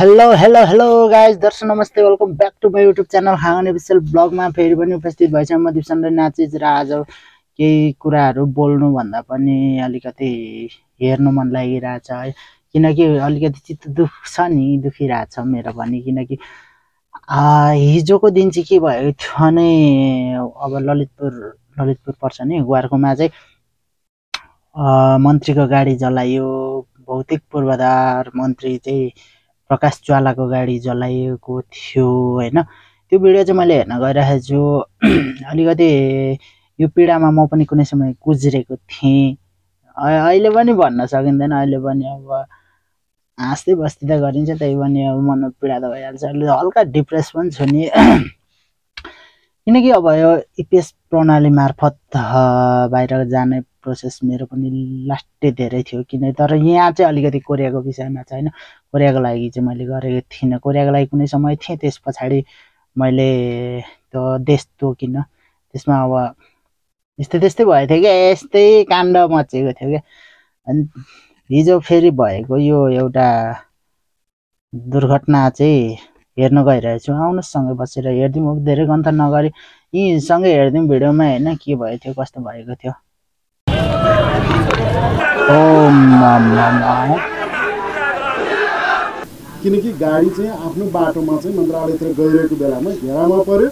hello hello hello guys दर्शन नमस्ते welcome back to my YouTube channel खाँग official ब्लगमा फेरि पनि उपस्थित भएछ म दिपसन्द्र नाचिज र आज केही कुराहरू बोल्नुभन्दा पनि अलिकति हेर्नु मन लागिरहेछ है किनकि अलिकति चित्त दुख्छ नि दुखिरहेछ मेरो पनि किनकि हिजोको दिन चाहिँ के भयो थियो नै अब ललितपुर ललितपुर पर्छ नि ग्वारकोमा चाहिँ मन्त्रीको गाडी जलायो भौतिक पूर्वाधार मन्त्री चाहिँ प्रकाश ज्वालाको गाडी जलाइएको थियो होइन त्यो भिडियो चाहिँ मैले हेर्न गइरहेको छु अलिकति यो पीडामा म पनि कुनै समय गुज्रेको थिएँ अहिले पनि भन्न सकिँदैन अहिले पनि अब हाँस्दै बस्दै त गरिन्छ त्यही पनि अब मनमा पीडा त भइहाल्छ अहिले हल्का डिप्रेस पनि छु नि किनकि अब यो इपिएस प्रणाली मार्फत बाहिर जाने प्रोसेस मेरो पनि लास्टै धेरै थियो किन तर यहाँ चाहिँ अलिकति कोरियाको विषयमा चाहिँ होइन कोरियाको लागि चाहिँ मैले गरेको थिइनँ कोरियाको लागि कुनै समय थिएँ त्यस पछाडि मैले त्यो देश तोकिनँ त्यसमा अब यस्तै त्यस्तै भएको थियो क्या यस्तै काण्ड मचेको थियो क्या अनि हिजो फेरि भएको यो एउटा दुर्घटना चाहिँ हेर्न गइरहेछु आउनुहोस् सँगै बसेर हेरिदिउँ धेरै गन्त नगरी यी सँगै हेरिदिउँ भिडियोमा होइन के भएको थियो कस्तो भएको थियो किनकि गाडी चाहिँ आफ्नो बाटोमा चाहिँ मन्त्रालयतिर गइरहेको बेलामा घेरामा पऱ्यो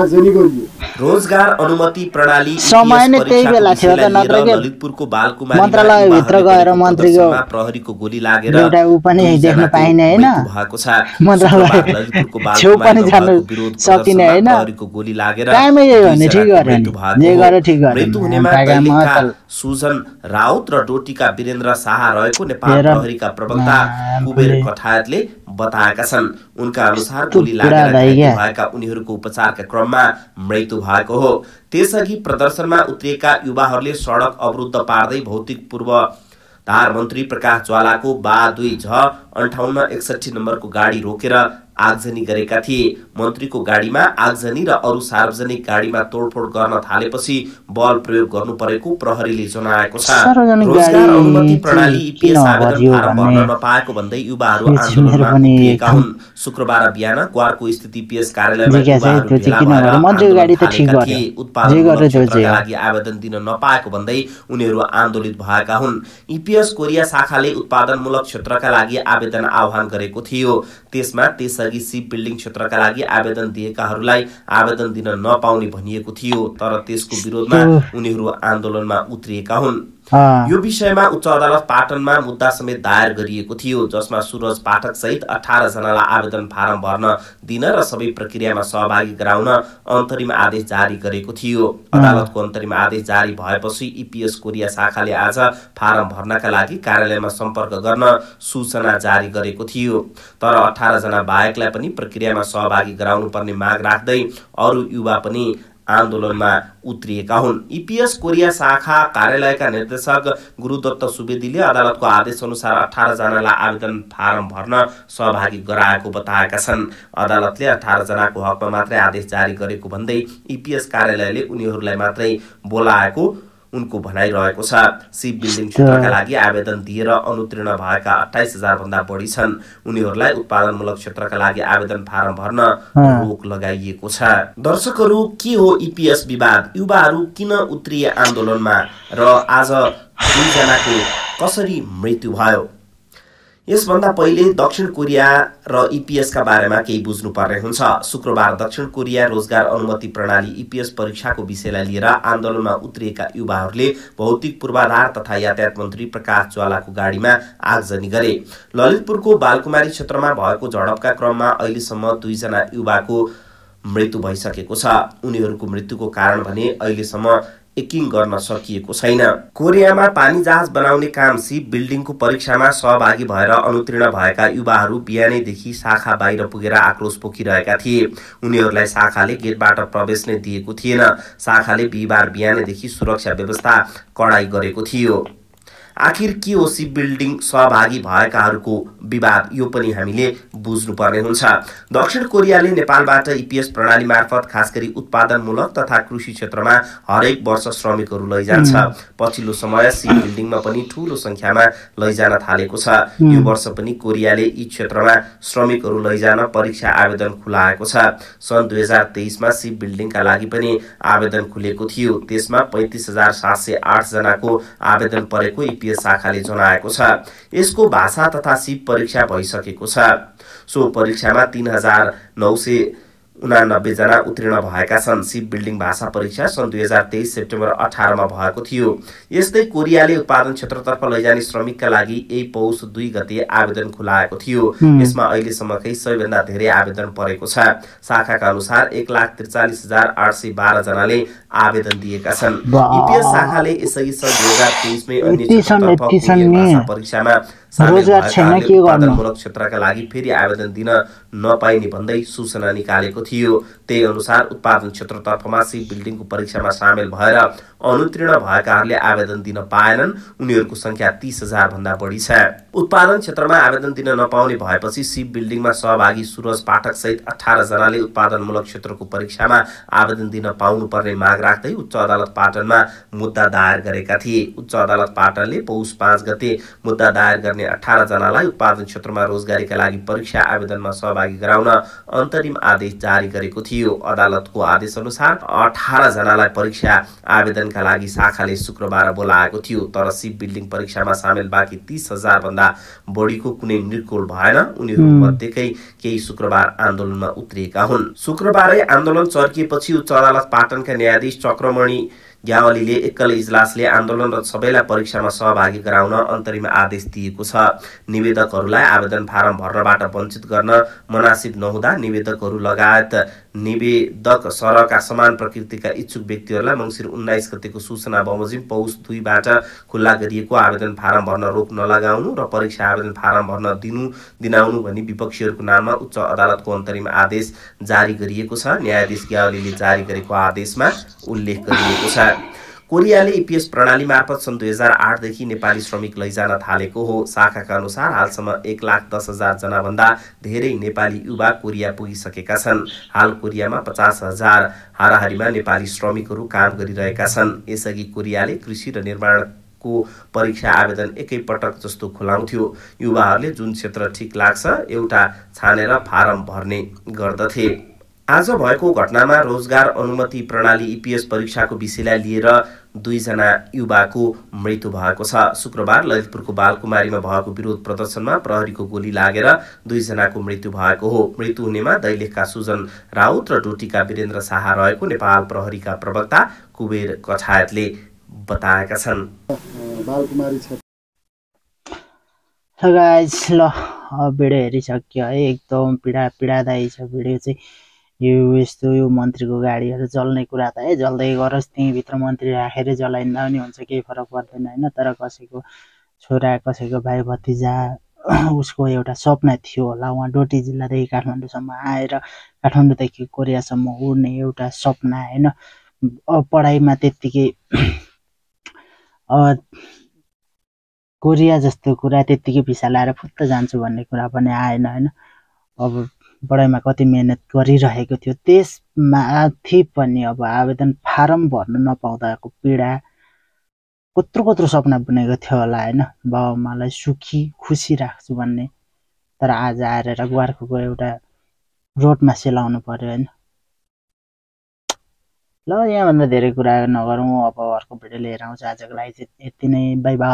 आगजनी गरियो रोजगार अनुमति प्रणाली समय नै त्यही बेला थियो त नत्र ललितपुरको ललितपुरको मन्त्रालय मन्त्रालयभित्र गएर मन्त्रीको प्रहरीको गोली लागेर एउटा ऊ पनि देख्न पाइने होइन भएको छ मन्त्रालय छेउ पनि जानु सकिने होइन प्रहरीको गोली लागेर कामै यही हो नि ठिक गर्यो नि जे गरे ठिक गर्यो मृत्यु हुनेमा दैलेखका सुजन राउत र डोटीका वीरेन्द्र शाह रहेको नेपाल प्रहरीका प्रवक्ता कुबेर कठायतले बताएका छन् उनका अनुसार गोली लागेर भएका उनीहरूको उपचारका क्रममा मृत्यु भएको हो त्यसअघि प्रदर्शनमा उत्रिएका युवाहरूले सडक अवरुद्ध पार्दै भौतिक पूर्वाधार मन्त्री प्रकाश ज्वालाको बा दुई झ अन्ठाउन्न एकसठी नम्बरको गाडी रोकेर आगजनी गरेका थिए मन्त्रीको गाडीमा आगजनी र अरू सार्वजनिक गाडीमा तोडफोड गर्न थालेपछि बल प्रयोग गर्नु परेको प्रहरीले जनाएको छ रोजगार अनुमति प्रणाली नपाएको भन्दै युवाहरू आन्दोलनमा हुन् शुक्रबार बिहान क्वारको स्थिति पिएस कार्यालयमा लागि आवेदन दिन नपाएको भन्दै उनीहरू आन्दोलित भएका हुन् इपिएस कोरिया शाखाले उत्पादनमूलक क्षेत्रका लागि आवेदन आह्वान गरेको थियो त्यसमा त्यसरी लागि सिप बिल्डिङ क्षेत्रका लागि आवेदन दिएकाहरूलाई आवेदन दिन नपाउने भनिएको थियो तर त्यसको विरोधमा उनीहरू आन्दोलनमा उत्रिएका हुन् यो विषयमा उच्च अदालत पाटनमा मुद्दा समेत दायर गरिएको थियो जसमा सुरज पाठक सहित अठार जनालाई आवेदन फारम भर्न दिन र सबै प्रक्रियामा सहभागी गराउन अन्तरिम आदेश जारी गरेको थियो अदालतको अन्तरिम आदेश जारी भएपछि इपिएस कोरिया शाखाले आज फारम भर्नका लागि कार्यालयमा सम्पर्क गर्न सूचना जारी गरेको थियो तर अठार जना बाहेकलाई पनि प्रक्रियामा सहभागी गराउनु पर्ने माग राख्दै अरू युवा पनि आन्दोलनमा उत्रिएका हुन् इपिएस कोरिया शाखा कार्यालयका निर्देशक गुरुदत्त सुवेदीले अदालतको आदेश अनुसार अठारजनालाई आवेदन फारम भर्न सहभागी गराएको बताएका छन् अदालतले अठारजनाको हकमा मात्रै आदेश जारी गरेको भन्दै इपिएस कार्यालयले उनीहरूलाई मात्रै बोलाएको उनको भनाइ रहेको छ सिप बिल्डिङ क्षेत्रका लागि आवेदन दिएर अनुत्तीर्ण भएका अठाइस हजार भन्दा बढी छन् उनीहरूलाई उत्पादनमूलक क्षेत्रका लागि आवेदन फारम भर्न रोक लगाइएको छ दर्शकहरू के हो इपिएस विवाद युवाहरू किन उत्रिए आन्दोलनमा र आज दुईजनाको कसरी मृत्यु भयो यसभन्दा पहिले दक्षिण कोरिया र इपिएसका बारेमा केही बुझ्नुपर्ने हुन्छ शुक्रबार दक्षिण कोरिया रोजगार अनुमति प्रणाली इपिएस परीक्षाको विषयलाई लिएर आन्दोलनमा उत्रिएका युवाहरूले भौतिक पूर्वाधार तथा यातायात मन्त्री प्रकाश ज्वालाको गाडीमा आगजनी गरे ललितपुरको बालकुमारी क्षेत्रमा भएको झडपका क्रममा अहिलेसम्म दुईजना युवाको मृत्यु भइसकेको छ उनीहरूको मृत्युको कारण भने अहिलेसम्म एकिङ गर्न सकिएको छैन कोरियामा पानी जहाज बनाउने काम सिप बिल्डिङको परीक्षामा सहभागी भएर अनुतीर्ण भएका युवाहरू बिहानैदेखि शाखा बाहिर पुगेर आक्रोश पोखिरहेका थिए उनीहरूलाई शाखाले गेटबाट प्रवेश नै दिएको थिएन शाखाले बिहिबार बिहानैदेखि सुरक्षा व्यवस्था कडाई गरेको थियो आखिर के हो सिप बिल्डिङ सहभागी भएकाहरूको विवाद यो पनि हामीले बुझ्नुपर्ने हुन्छ दक्षिण कोरियाले नेपालबाट इपिएस प्रणाली मार्फत खास गरी उत्पादनमूलक तथा कृषि क्षेत्रमा हरेक वर्ष श्रमिकहरू लैजान्छ पछिल्लो समय सिप बिल्डिङमा पनि ठुलो संख्यामा लैजान थालेको छ यो वर्ष पनि कोरियाले यी क्षेत्रमा श्रमिकहरू लैजान परीक्षा आवेदन खुलाएको छ सन् दुई हजार तेइसमा सिप बिल्डिङका लागि पनि आवेदन खुलेको थियो त्यसमा पैँतिस हजार सात सय आठजनाको आवेदन परेको इपिएस साखाले शाखाले जनाएको छ यसको भाषा तथा सिप परीक्षा भइसकेको छ सो परीक्षामा तीन हजार नौ सय उनानब्बेजना उत्तीर्ण भएका छन् सिप बिल्डिङ भाषा परीक्षा सन् दुई हजार तेइस सेप्टेम्बर अठारमा भएको थियो यस्तै कोरियाले उत्पादन क्षेत्रतर्फ लैजाने श्रमिकका लागि यही पौष दुई गते आवेदन खुलाएको थियो यसमा अहिलेसम्मकै सबैभन्दा धेरै आवेदन परेको छ शाखाका अनुसार एक लाख त्रिचालिस हजार आठ सय बाह्रजनाले आवेदन दिएका छन् इपिएस शाखाले यसअघि सन् दुई हजार तेइसमै अन्य भाषा परीक्षामा सामेल भएकाहरूले उत्पादनमूलक क्षेत्रका लागि फेरि आवेदन दिन नपाइने भन्दै सूचना निकालेको थियो त्यही अनुसार उत्पादन क्षेत्रतर्फमा सिप बिल्डिङको परीक्षामा सामेल भएर अनुत्तीर्ण भएकाहरूले आवेदन दिन पाएनन् उनीहरूको संख्या तीस हजार भन्दा बढी छ उत्पादन क्षेत्रमा आवेदन दिन नपाउने भएपछि सिप बिल्डिङमा सहभागी सुरज पाठक सहित अठार जनाले उत्पादनमूलक क्षेत्रको परीक्षामा आवेदन दिन पाउनुपर्ने माग राख्दै उच्च अदालत पाटनमा मुद्दा दायर गरेका थिए उच्च अदालत पाटनले पौष पाँच गते मुद्दा दायर गर्ने अठार जनालाई उत्पादन क्षेत्रमा रोजगारीका लागि परीक्षा आवेदनमा सहभागी सहभागी गराउन अन्तरिम आदेश जारी गरेको थियो अदालतको आदेश अनुसार अठार जनालाई परीक्षा आवेदनका लागि शाखाले शुक्रबार बोलाएको थियो तर सिप बिल्डिङ परीक्षामा सामेल बाँकी तिस हजार भन्दा बढीको कुनै निकोल भएन उनीहरू मध्येकै केही शुक्रबार आन्दोलनमा उत्रिएका हुन् शुक्रबारै आन्दोलन चर्किएपछि उच्च अदालत पाटनका न्यायाधीश चक्रमणि ग्यावालीले एकल इजलासले आन्दोलन र सबैलाई परीक्षामा सहभागी गराउन अन्तरिम आदेश दिएको छ निवेदकहरूलाई आवेदन फारम भर्नबाट वञ्चित गर्न मनासिब नहुँदा निवेदकहरू लगायत निवेदक सरका समान प्रकृतिका इच्छुक व्यक्तिहरूलाई मङ्सिर उन्नाइस गतिको सूचना बमोजिम पौष दुईबाट खुल्ला गरिएको आवेदन फारम भर्न रोक नलगाउनु र परीक्षा आवेदन फारम भर्न दिनु दिनाउनु भनी विपक्षीहरूको नाममा उच्च अदालतको अन्तरिम आदेश जारी गरिएको छ न्यायाधीश ग्यावलीले जारी गरेको आदेशमा उल्लेख गरिएको छ कोरियाले इपिएस प्रणाली मार्फत सन् दुई हजार आठदेखि नेपाली श्रमिक लैजान थालेको हो शाखाका अनुसार हालसम्म एक लाख दस हजार जनाभन्दा धेरै नेपाली युवा कोरिया पुगिसकेका छन् हाल कोरियामा पचास हजार हाराहारीमा नेपाली श्रमिकहरू काम गरिरहेका छन् यसअघि कोरियाले कृषि र निर्माणको परीक्षा आवेदन एकैपटक जस्तो खुलाउँथ्यो युवाहरूले जुन क्षेत्र ठिक लाग्छ एउटा छानेर फारम भर्ने गर्दथे आज भएको घटनामा रोजगार अनुमति प्रणाली इपिएस परीक्षाको विषयलाई लिएर दुईजना युवाको मृत्यु भएको छ शुक्रबार ललितपुरको बालकुमारीमा भएको विरोध प्रदर्शनमा प्रहरीको गोली लागेर दुईजनाको मृत्यु भएको हो मृत्यु हुनेमा दैलेखका सुजन राउत र डोटीका वीरेन्द्र शाह रहेको नेपाल प्रहरीका प्रवक्ता कुबेर कछायतले बताएका छन् ल भिडियो हेरिसक्यो है एकदम पीडा पीडादायी छ भिडियो चाहिँ यो यस्तो यो मन्त्रीको गाडीहरू जल्ने कुरा त है जल्दै गरोस् त्यहीँभित्र मन्त्री राखेर जलाइँदा पनि हुन्छ केही फरक पर्दैन होइन तर कसैको छोरा कसैको भाइ भतिजा उसको एउटा सपना थियो होला उहाँ डोटी जिल्लादेखि काठमाडौँसम्म आएर काठमाडौँदेखि कोरियासम्म उड्ने एउटा सपना होइन पढाइमा त्यत्तिकै कोरिया जस्तो कुरा त्यत्तिकै भिसा लाएर फुत्त जान्छु भन्ने कुरा पनि आएन होइन अब पढाइमा कति मिहिनेत गरिरहेको थियो त्यसमाथि पनि अब आवेदन फारम भर्न नपाउँदाको पीडा कत्रो कत्रो सपना बुनेको थियो होला होइन बाबुआमालाई सुखी खुसी राख्छु भन्ने तर आज आएर रगुवारको एउटा रोडमा सेलाउनु पऱ्यो होइन ल यहाँभन्दा धेरै कुरा नगरौँ अब अर्को भिडियो लिएर आउँछु आजको लागि चाहिँ यति नै बाई बाई